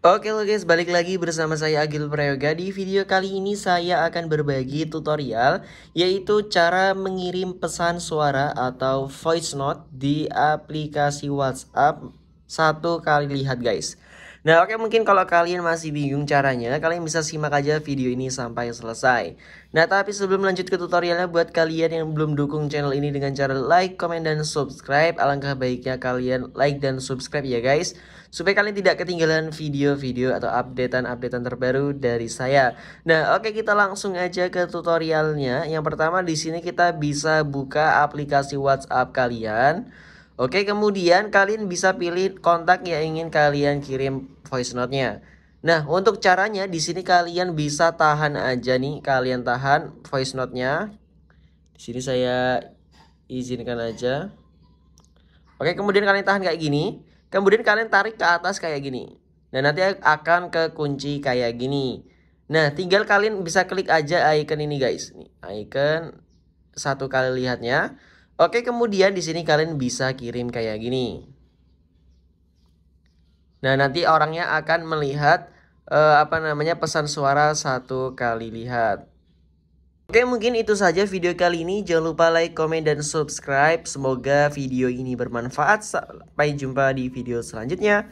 Oke lo guys, balik lagi bersama saya Agil Prayoga Di video kali ini saya akan berbagi tutorial Yaitu cara mengirim pesan suara atau voice note di aplikasi WhatsApp Satu kali lihat guys Nah oke okay, mungkin kalau kalian masih bingung caranya kalian bisa simak aja video ini sampai selesai Nah tapi sebelum lanjut ke tutorialnya buat kalian yang belum dukung channel ini dengan cara like, komen, dan subscribe Alangkah baiknya kalian like dan subscribe ya guys Supaya kalian tidak ketinggalan video-video atau updatean-updatean terbaru dari saya Nah oke okay, kita langsung aja ke tutorialnya Yang pertama di sini kita bisa buka aplikasi WhatsApp kalian Oke, kemudian kalian bisa pilih kontak yang ingin kalian kirim voice note-nya. Nah, untuk caranya di sini kalian bisa tahan aja nih, kalian tahan voice note-nya. Di sini saya izinkan aja. Oke, kemudian kalian tahan kayak gini. Kemudian kalian tarik ke atas kayak gini. Dan nah, nanti akan ke kunci kayak gini. Nah, tinggal kalian bisa klik aja icon ini guys. Nih, icon satu kali lihatnya. Oke, kemudian di sini kalian bisa kirim kayak gini. Nah, nanti orangnya akan melihat eh, apa namanya pesan suara satu kali lihat. Oke, mungkin itu saja video kali ini. Jangan lupa like, komen, dan subscribe. Semoga video ini bermanfaat. Sampai jumpa di video selanjutnya.